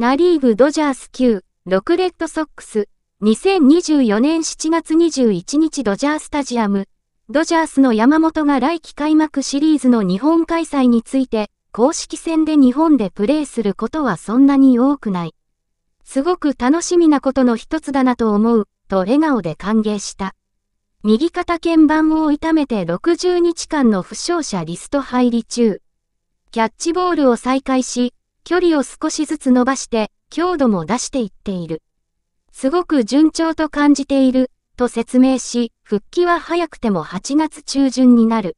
ナリーグドジャース9、6レッドソックス、2024年7月21日ドジャースタジアム、ドジャースの山本が来季開幕シリーズの日本開催について、公式戦で日本でプレーすることはそんなに多くない。すごく楽しみなことの一つだなと思う、と笑顔で歓迎した。右肩鍵盤を痛めて60日間の負傷者リスト入り中。キャッチボールを再開し、距離を少しずつ伸ばして、強度も出していっている。すごく順調と感じている、と説明し、復帰は早くても8月中旬になる。